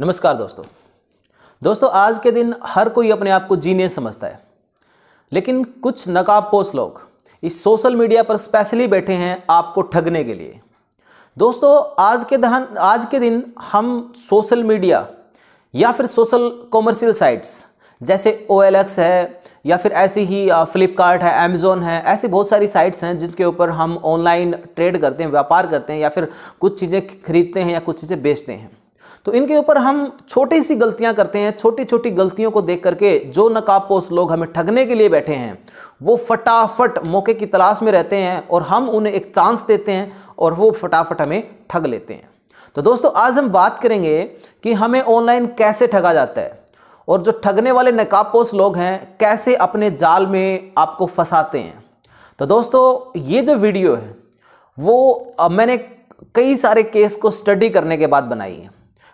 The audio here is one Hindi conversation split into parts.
नमस्कार दोस्तों दोस्तों आज के दिन हर कोई अपने आप को जीनियस समझता है लेकिन कुछ नकाबपोश लोग इस सोशल मीडिया पर स्पेशली बैठे हैं आपको ठगने के लिए दोस्तों आज के दहन आज के दिन हम सोशल मीडिया या फिर सोशल कॉमर्शियल साइट्स जैसे ओ है या फिर ऐसी ही फ्लिपकार्ट है अमेज़ोन है ऐसी बहुत सारी साइट्स हैं जिनके ऊपर हम ऑनलाइन ट्रेड करते हैं व्यापार करते हैं या फिर कुछ चीज़ें खरीदते हैं या कुछ चीज़ें बेचते हैं तो इनके ऊपर हम छोटी सी गलतियां करते हैं छोटी छोटी गलतियों को देख करके जो नकाबपोश लोग हमें ठगने के लिए बैठे हैं वो फटाफट मौके की तलाश में रहते हैं और हम उन्हें एक चांस देते हैं और वो फटाफट हमें ठग लेते हैं तो दोस्तों आज हम बात करेंगे कि हमें ऑनलाइन कैसे ठगा जाता है और जो ठगने वाले नकाबपोश लोग हैं कैसे अपने जाल में आपको फंसाते हैं तो दोस्तों ये जो वीडियो है वो मैंने कई सारे केस को स्टडी करने के बाद बनाई है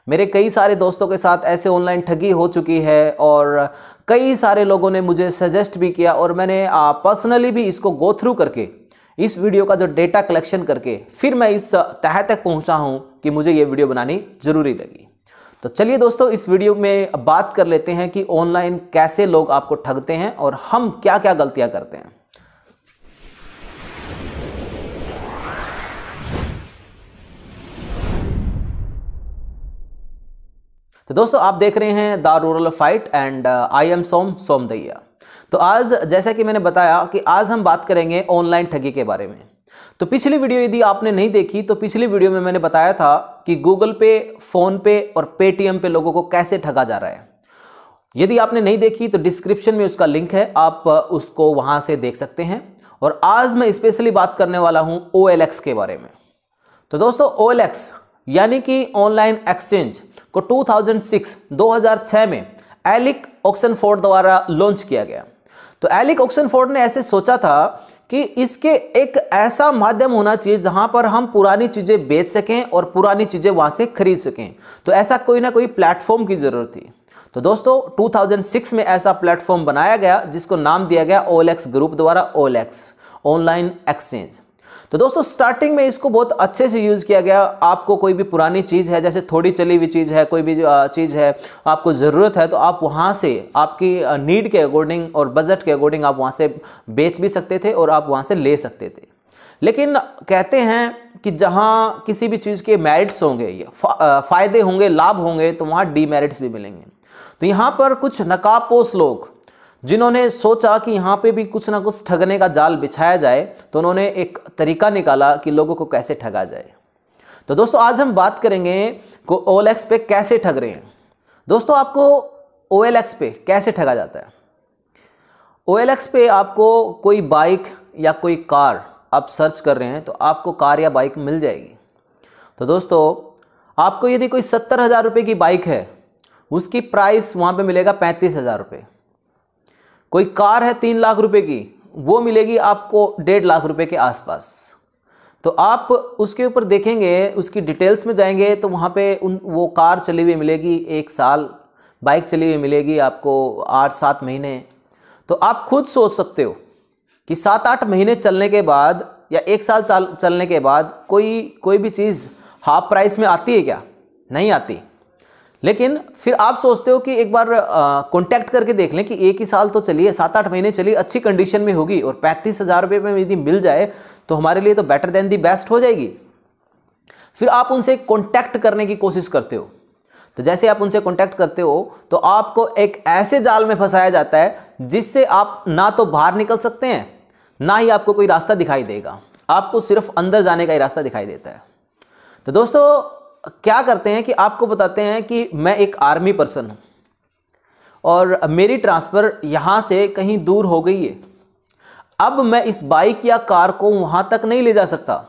मेरे कई सारे दोस्तों के साथ ऐसे ऑनलाइन ठगी हो चुकी है और कई सारे लोगों ने मुझे सजेस्ट भी किया और मैंने पर्सनली भी इसको गो थ्रू करके इस वीडियो का जो डेटा कलेक्शन करके फिर मैं इस तह तक पहुंचा हूं कि मुझे ये वीडियो बनानी ज़रूरी लगी तो चलिए दोस्तों इस वीडियो में बात कर लेते हैं कि ऑनलाइन कैसे लोग आपको ठगते हैं और हम क्या क्या गलतियाँ करते हैं तो दोस्तों आप देख रहे हैं the rural fight and I uh, am Som Som Daiya तो आज जैसा कि मैंने बताया कि आज हम बात करेंगे ऑनलाइन ठगी के बारे में तो पिछली वीडियो यदि आपने नहीं देखी तो पिछली वीडियो में मैंने बताया था कि गूगल पे फोन पे और पेटीएम पे लोगों को कैसे ठगा जा रहा है यदि आपने नहीं देखी तो डिस्क्रिप्शन में उसका लिंक है आप uh, उसको वहां से देख सकते हैं और आज मैं स्पेशली बात करने वाला हूं ओ के बारे में तो दोस्तों ओ यानी कि ऑनलाइन एक्सचेंज को 2006 2006 में एलिक ऑक्सनफोर्ड द्वारा लॉन्च किया गया तो एलिक ऑक्सनफोर्ड ने ऐसे सोचा था कि इसके एक ऐसा माध्यम होना चाहिए जहां पर हम पुरानी चीज़ें बेच सकें और पुरानी चीज़ें वहां से खरीद सकें तो ऐसा कोई ना कोई प्लेटफॉर्म की ज़रूरत थी तो दोस्तों 2006 में ऐसा प्लेटफॉर्म बनाया गया जिसको नाम दिया गया ओलेक्स ग्रुप द्वारा ओलेक्स ऑनलाइन एक्सचेंज तो दोस्तों स्टार्टिंग में इसको बहुत अच्छे से यूज़ किया गया आपको कोई भी पुरानी चीज़ है जैसे थोड़ी चली हुई चीज़ है कोई भी चीज़ है आपको ज़रूरत है तो आप वहाँ से आपकी नीड के अकॉर्डिंग और बजट के अकॉर्डिंग आप वहाँ से बेच भी सकते थे और आप वहाँ से ले सकते थे लेकिन कहते हैं कि जहाँ किसी भी चीज़ के मेरिट्स होंगे फ़ायदे होंगे लाभ होंगे तो वहाँ डीमेरिट्स भी मिलेंगे तो यहाँ पर कुछ नकाबपोश लोग जिन्होंने सोचा कि यहाँ पे भी कुछ ना कुछ ठगने का जाल बिछाया जाए तो उन्होंने एक तरीका निकाला कि लोगों को कैसे ठगा जाए तो दोस्तों आज हम बात करेंगे को ओ पे कैसे ठग रहे हैं दोस्तों आपको ओ पे कैसे ठगा जाता है ओ पे आपको कोई बाइक या कोई कार आप सर्च कर रहे हैं तो आपको कार या बाइक मिल जाएगी तो दोस्तों आपको यदि कोई सत्तर हज़ार रुपये की बाइक है उसकी प्राइस वहाँ पे मिलेगा पैंतीस हज़ार रुपये कोई कार है तीन लाख रुपए की वो मिलेगी आपको डेढ़ लाख रुपए के आसपास तो आप उसके ऊपर देखेंगे उसकी डिटेल्स में जाएंगे तो वहाँ पे उन वो कार चली हुई मिलेगी एक साल बाइक चली हुई मिलेगी आपको आठ सात महीने तो आप खुद सोच सकते हो कि सात आठ महीने चलने के बाद या एक साल चाल चलने के बाद कोई कोई भी चीज़ हाफ प्राइस में आती है क्या नहीं आती लेकिन फिर आप सोचते हो कि एक बार कांटेक्ट करके देख लें कि एक ही साल तो चलिए सात आठ महीने चलिए अच्छी कंडीशन में होगी और पैंतीस हज़ार रुपये में यदि मिल जाए तो हमारे लिए तो बेटर देन दी बेस्ट हो जाएगी फिर आप उनसे कॉन्टैक्ट करने की कोशिश करते हो तो जैसे आप उनसे कॉन्टैक्ट करते हो तो आपको एक ऐसे जाल में फंसाया जाता है जिससे आप ना तो बाहर निकल सकते हैं ना ही आपको कोई रास्ता दिखाई देगा आपको सिर्फ अंदर जाने का ही रास्ता दिखाई देता है तो दोस्तों क्या करते हैं कि आपको बताते हैं कि मैं एक आर्मी पर्सन हूँ और मेरी ट्रांसफ़र यहाँ से कहीं दूर हो गई है अब मैं इस बाइक या कार को वहाँ तक नहीं ले जा सकता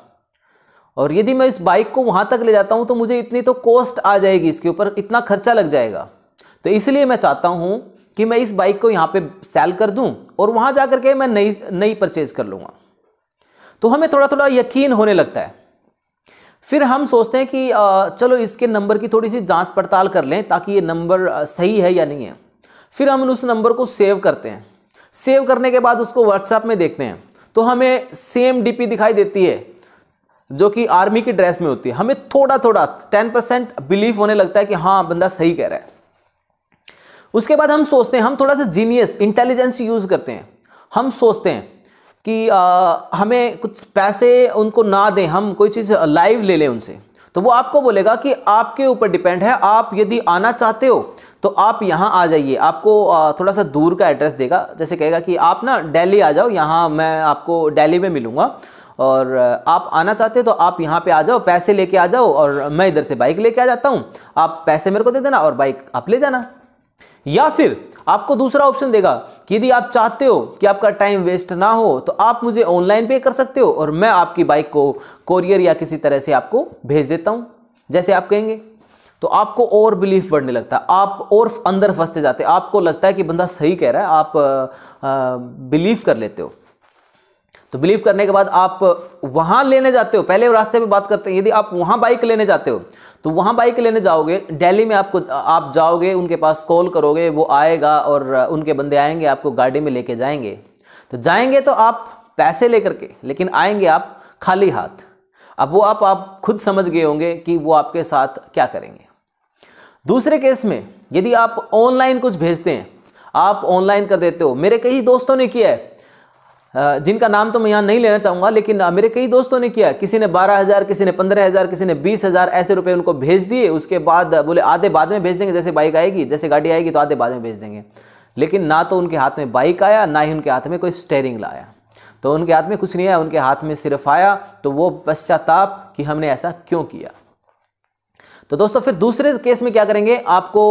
और यदि मैं इस बाइक को वहाँ तक ले जाता हूँ तो मुझे इतनी तो कॉस्ट आ जाएगी इसके ऊपर इतना खर्चा लग जाएगा तो इसलिए मैं चाहता हूँ कि मैं इस बाइक को यहाँ पे सेल कर दूँ और वहाँ जा कर के मैं नई नई परचेज़ कर लूँगा तो हमें थोड़ा थोड़ा यकीन होने लगता है फिर हम सोचते हैं कि चलो इसके नंबर की थोड़ी सी जांच पड़ताल कर लें ताकि ये नंबर सही है या नहीं है फिर हम उस नंबर को सेव करते हैं सेव करने के बाद उसको व्हाट्सएप में देखते हैं तो हमें सेम डीपी दिखाई देती है जो कि आर्मी की ड्रेस में होती है हमें थोड़ा थोड़ा टेन परसेंट बिलीव होने लगता है कि हाँ बंदा सही कह रहा है उसके बाद हम सोचते हैं हम थोड़ा सा जीनियस इंटेलिजेंस यूज़ करते हैं हम सोचते हैं कि आ, हमें कुछ पैसे उनको ना दें हम कोई चीज़ लाइव ले लें उनसे तो वो आपको बोलेगा कि आपके ऊपर डिपेंड है आप यदि आना चाहते हो तो आप यहाँ आ जाइए आपको थोड़ा सा दूर का एड्रेस देगा जैसे कहेगा कि आप ना दिल्ली आ जाओ यहाँ मैं आपको दिल्ली में मिलूँगा और आप आना चाहते हो तो आप यहाँ पे आ जाओ पैसे लेके आ जाओ और मैं इधर से बाइक लेके आ जाता हूँ आप पैसे मेरे को दे देना और बाइक आप ले जाना या फिर आपको दूसरा ऑप्शन देगा कि यदि आप चाहते हो कि आपका टाइम वेस्ट ना हो तो आप मुझे ऑनलाइन पे कर सकते हो और मैं आपकी बाइक को कोरियर या किसी तरह से आपको भेज देता हूँ जैसे आप कहेंगे तो आपको और बिलीफ बढ़ने लगता है आप और अंदर फंसते जाते आपको लगता है कि बंदा सही कह रहा है आप बिलीव कर लेते हो तो बिलीव करने के बाद आप वहाँ लेने जाते हो पहले रास्ते में बात करते हैं यदि आप वहाँ बाइक लेने जाते हो तो वहाँ बाइक लेने जाओगे दिल्ली में आपको आप जाओगे उनके पास कॉल करोगे वो आएगा और उनके बंदे आएंगे आपको गाड़ी में लेके जाएंगे तो जाएंगे तो आप पैसे लेकर के लेकिन आएंगे आप खाली हाथ अब वो आप आप खुद समझ गए होंगे कि वो आपके साथ क्या करेंगे दूसरे केस में यदि आप ऑनलाइन कुछ भेजते हैं आप ऑनलाइन कर देते हो मेरे कई दोस्तों ने किया है जिनका नाम तो मैं यहाँ नहीं लेना चाहूँगा लेकिन मेरे कई दोस्तों ने किया किसी ने बारह हज़ार किसी ने पंद्रह हज़ार किसी ने बीस हज़ार ऐसे रुपए उनको भेज दिए उसके बाद बोले आधे बाद में भेज देंगे जैसे बाइक आएगी जैसे गाड़ी आएगी तो आधे बाद में भेज देंगे लेकिन ना तो उनके हाथ में बाइक आया ना ही उनके हाथ में कोई स्टेयरिंग लाया तो उनके हाथ में कुछ नहीं आया उनके हाथ में सिर्फ आया तो वो पश्चाताप कि हमने ऐसा क्यों किया तो दोस्तों फिर दूसरे केस में क्या करेंगे आपको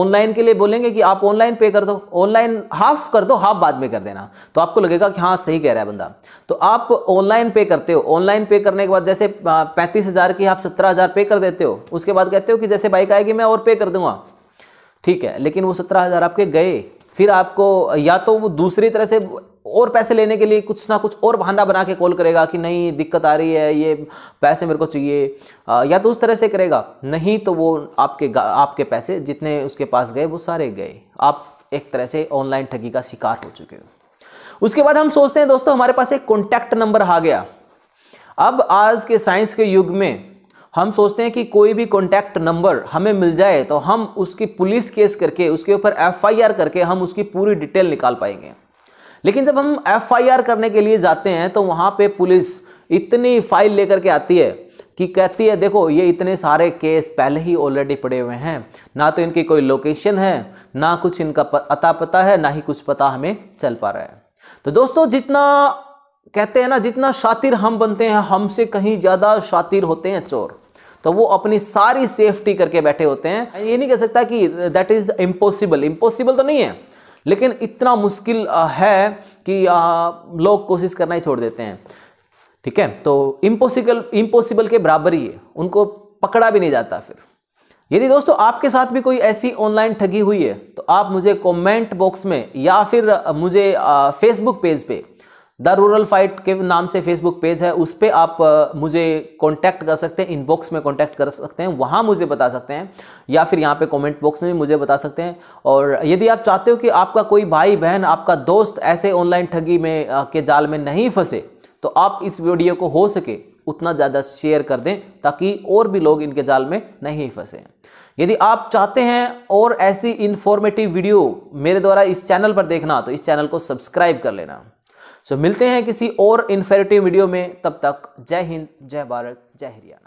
ऑनलाइन के लिए बोलेंगे कि आप ऑनलाइन पे कर दो ऑनलाइन हाफ कर दो हाफ बाद में कर देना तो आपको लगेगा कि हाँ सही कह रहा है बंदा तो आप ऑनलाइन पे करते हो ऑनलाइन पे करने के बाद जैसे पैंतीस हज़ार की आप सत्रह हज़ार पे कर देते हो उसके बाद कहते हो कि जैसे बाइक आएगी मैं और पे कर दूंगा ठीक है लेकिन वो सत्रह हज़ार आपके गए फिर आपको या तो वो दूसरी तरह से और पैसे लेने के लिए कुछ ना कुछ और बहाना बना के कॉल करेगा कि नहीं दिक्कत आ रही है ये पैसे मेरे को चाहिए या तो उस तरह से करेगा नहीं तो वो आपके आपके पैसे जितने उसके पास गए वो सारे गए आप एक तरह से ऑनलाइन ठगी का शिकार हो चुके हो उसके बाद हम सोचते हैं दोस्तों हमारे पास एक कॉन्टैक्ट नंबर आ गया अब आज के साइंस के युग में हम सोचते हैं कि कोई भी कॉन्टैक्ट नंबर हमें मिल जाए तो हम उसकी पुलिस केस करके उसके ऊपर एफआईआर करके हम उसकी पूरी डिटेल निकाल पाएंगे लेकिन जब हम एफआईआर करने के लिए जाते हैं तो वहाँ पे पुलिस इतनी फाइल लेकर के आती है कि कहती है देखो ये इतने सारे केस पहले ही ऑलरेडी पड़े हुए हैं ना तो इनकी कोई लोकेशन है ना कुछ इनका अता पता है ना ही कुछ पता हमें चल पा रहा है तो दोस्तों जितना कहते हैं ना जितना शातिर हम बनते हैं हमसे कहीं ज़्यादा शातिर होते हैं चोर तो वो अपनी सारी सेफ्टी करके बैठे होते हैं ये नहीं कह सकता कि दैट इज़ इम्पॉसिबल इम्पॉसिबल तो नहीं है लेकिन इतना मुश्किल है कि लोग कोशिश करना ही छोड़ देते हैं ठीक है तो इम्पोसिबल इम्पॉसिबल के बराबर ही है उनको पकड़ा भी नहीं जाता फिर यदि दोस्तों आपके साथ भी कोई ऐसी ऑनलाइन ठगी हुई है तो आप मुझे कमेंट बॉक्स में या फिर मुझे फेसबुक पेज पे द रूरल फाइट के नाम से फेसबुक पेज है उस पर आप मुझे कॉन्टैक्ट कर सकते हैं इनबॉक्स में कॉन्टैक्ट कर सकते हैं वहाँ मुझे बता सकते हैं या फिर यहाँ पे कमेंट बॉक्स में भी मुझे बता सकते हैं और यदि आप चाहते हो कि आपका कोई भाई बहन आपका दोस्त ऐसे ऑनलाइन ठगी में के जाल में नहीं फंसे तो आप इस वीडियो को हो सके उतना ज़्यादा शेयर कर दें ताकि और भी लोग इनके जाल में नहीं फंसे यदि आप चाहते हैं और ऐसी इन्फॉर्मेटिव वीडियो मेरे द्वारा इस चैनल पर देखना तो इस चैनल को सब्सक्राइब कर लेना सो मिलते हैं किसी और इन्फेरेटिव वीडियो में तब तक जय हिंद जय भारत जय हरिया